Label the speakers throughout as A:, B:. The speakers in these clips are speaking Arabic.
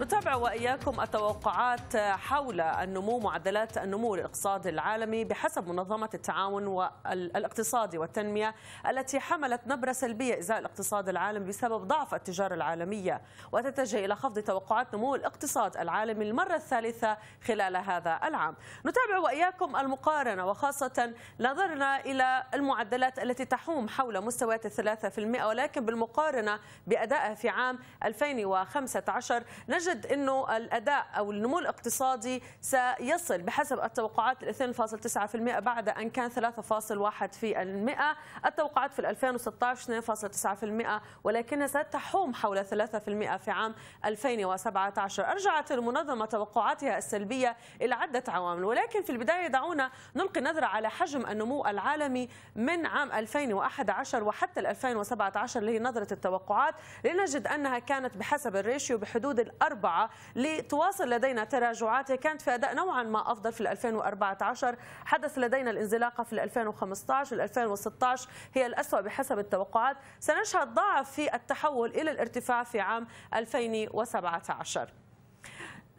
A: نتابع وإياكم التوقعات حول النمو معدلات النمو الاقتصادي العالمي بحسب منظمة التعاون الاقتصادي والتنمية التي حملت نبرة سلبية إزاء الاقتصاد العالمي بسبب ضعف التجارة العالمية وتتجه إلى خفض توقعات نمو الاقتصاد العالمي المرة الثالثة خلال هذا العام نتابع وإياكم المقارنة وخاصة نظرنا إلى المعدلات التي تحوم حول مستويات الثلاثة في المئة ولكن بالمقارنة بأدائها في عام 2015 نجد نجد انه الاداء او النمو الاقتصادي سيصل بحسب التوقعات ل 2.9% بعد ان كان 3.1% التوقعات في 2016 2.9% ولكنها ستحوم حول 3% في عام 2017 ارجعت المنظمه توقعاتها السلبيه الى عده عوامل ولكن في البدايه دعونا نلقي نظره على حجم النمو العالمي من عام 2011 وحتى 2017 اللي هي نظره التوقعات لنجد انها كانت بحسب الريشيو بحدود ال أربعة لتواصل لدينا تراجعات كانت في أداء نوعا ما أفضل في 2014 حدث لدينا الانزلاقة في 2015 2016 هي الأسوأ بحسب التوقعات سنشهد ضعف في التحول إلى الارتفاع في عام 2017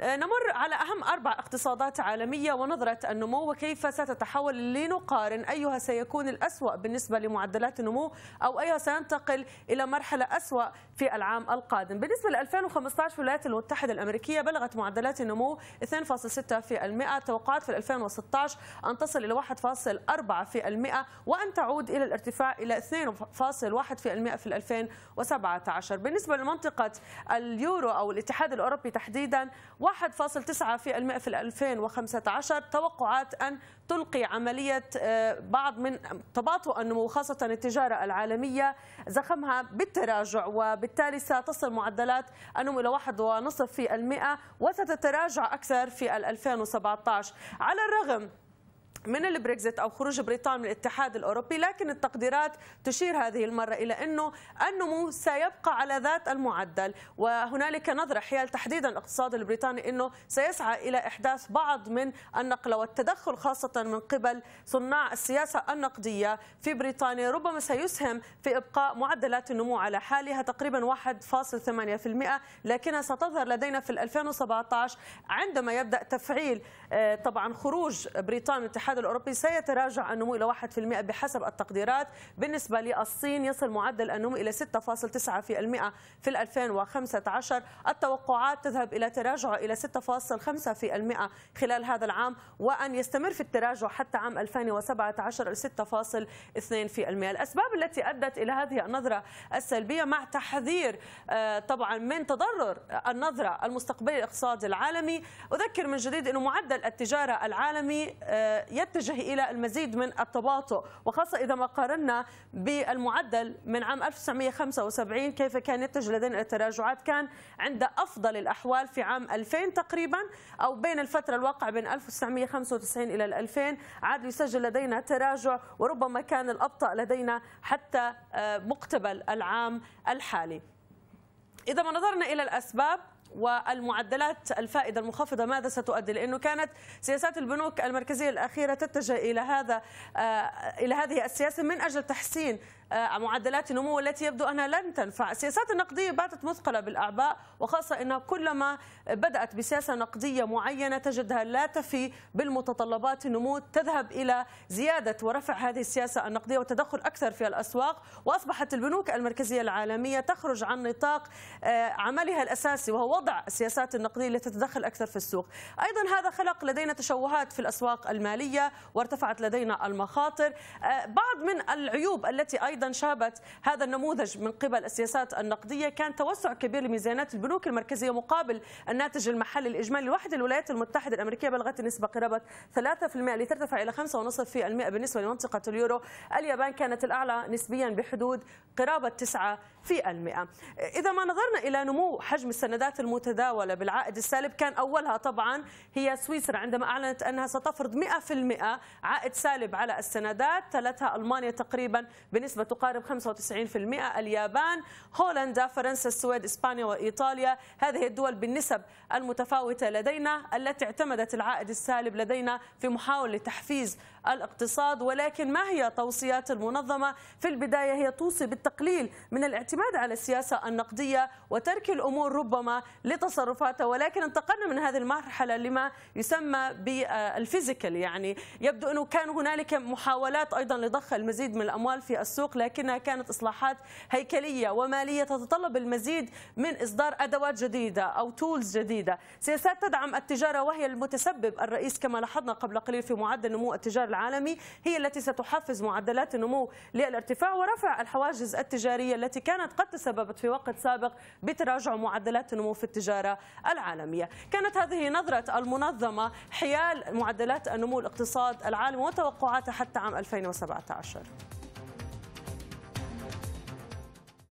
A: نمر على أهم أربع اقتصادات عالمية ونظرة النمو وكيف ستتحول لنقارن أيها سيكون الأسوأ بالنسبة لمعدلات النمو أو أيها سينتقل إلى مرحلة أسوأ في العام القادم بالنسبة ل 2015 في الولايات المتحدة الأمريكية بلغت معدلات النمو 2.6% توقعات في 2016 أن تصل إلى 1.4% وأن تعود إلى الارتفاع إلى 2.1% في 2017 بالنسبة لمنطقة اليورو أو الاتحاد الأوروبي تحديدا 1.9% في 2015 توقعات أن تلقي عملية آه، بعض من تباطؤ النمو خاصة التجارة العالمية زخمها بالتراجع وبالتالي ستصل معدلات النمو إلى 1.5% وستتراجع أكثر في 2017 على الرغم من البريكزيت او خروج بريطانيا من الاتحاد الاوروبي لكن التقديرات تشير هذه المره الى انه النمو سيبقى على ذات المعدل وهنالك نظره حيال تحديدا الاقتصاد البريطاني انه سيسعى الى احداث بعض من النقله والتدخل خاصه من قبل صناع السياسه النقديه في بريطانيا ربما سيسهم في ابقاء معدلات النمو على حالها تقريبا 1.8% لكنها ستظهر لدينا في 2017 عندما يبدا تفعيل آه، طبعا خروج بريطانيا من الاتحاد الأوروبي سيتراجع النمو إلى 1% بحسب التقديرات بالنسبة للصين يصل معدل النمو إلى 6.9% في 2015 التوقعات تذهب إلى تراجع إلى 6.5% خلال هذا العام وأن يستمر في التراجع حتى عام 2017 6.2% الأسباب التي أدت إلى هذه النظرة السلبية مع تحذير آه، طبعا من تضرر النظرة المستقبلية الاقتصادي العالمي أذكر من جديد أنه معدل التجارة العالمي آه، يتجه إلى المزيد من التباطؤ وخاصة إذا ما قارنا بالمعدل من عام 1975 كيف كان يتجه لدينا التراجعات كان عند أفضل الأحوال في عام 2000 تقريبا أو بين الفترة الواقعة بين 1995 إلى 2000 عاد يسجل لدينا تراجع وربما كان الأبطأ لدينا حتى آه، مقتبل العام الحالي إذا ما نظرنا إلى الأسباب والمعدلات الفائدة المخفضة ماذا ستؤدي لأنه كانت سياسات البنوك المركزية الأخيرة تتجه إلى هذا آه، إلى هذه السياسة من أجل تحسين معدلات النمو التي يبدو أنها لن تنفع السياسات النقدية باتت مثقلة بالأعباء وخاصة أنها كلما بدأت بسياسة نقدية معينة تجدها لا تفي بالمتطلبات النمو تذهب إلى زيادة ورفع هذه السياسة النقدية وتدخل أكثر في الأسواق وأصبحت البنوك المركزية العالمية تخرج عن نطاق آه، عملها الأساسي وهو وضع السياسات النقدية التي تتدخل أكثر في السوق أيضا هذا خلق لدينا تشوهات في الأسواق المالية وارتفعت لدينا المخاطر آه، بعض من العيوب التي أيضا أيضا شابت هذا النموذج من قبل السياسات النقدية كان توسع كبير لميزانات البنوك المركزية مقابل الناتج المحلي الإجمالي لوحد الولايات المتحدة الأمريكية بلغت النسبه قرابة 3% لترتفع إلى 5.5% بالنسبة لمنطقة اليورو اليابان كانت الأعلى نسبيا بحدود قرابة 9 في المئة إذا ما نظرنا إلى نمو حجم السندات المتداولة بالعائد السالب كان أولها طبعا هي سويسرا عندما أعلنت أنها ستفرض 100% عائد سالب على السندات تلتها ألمانيا تقريبا بنسبة تقارب 95% اليابان هولندا فرنسا السويد إسبانيا وإيطاليا هذه الدول بالنسب المتفاوتة لدينا التي اعتمدت العائد السالب لدينا في محاولة تحفيز الاقتصاد ولكن ما هي توصيات المنظمة في البداية هي توصي بالتقليل من الاعتماد الاعتماد على السياسة النقدية وترك الأمور ربما لتصرفاتها ولكن انتقلنا من هذه المرحلة لما يسمى بالفيزيكال يعني يبدو أنه كان هنالك محاولات أيضا لضخ المزيد من الأموال في السوق لكنها كانت إصلاحات هيكلية ومالية تتطلب المزيد من إصدار أدوات جديدة أو تولز جديدة سياسات تدعم التجارة وهي المتسبب الرئيس كما لاحظنا قبل قليل في معدل نمو التجارة العالمي هي التي ستحفز معدلات النمو للارتفاع ورفع الحواجز التجارية التي كانت كانت قد تسببت في وقت سابق بتراجع معدلات النمو في التجارة العالمية كانت هذه نظرة المنظمة حيال معدلات النمو الاقتصاد العالمي وتوقعاته حتى عام 2017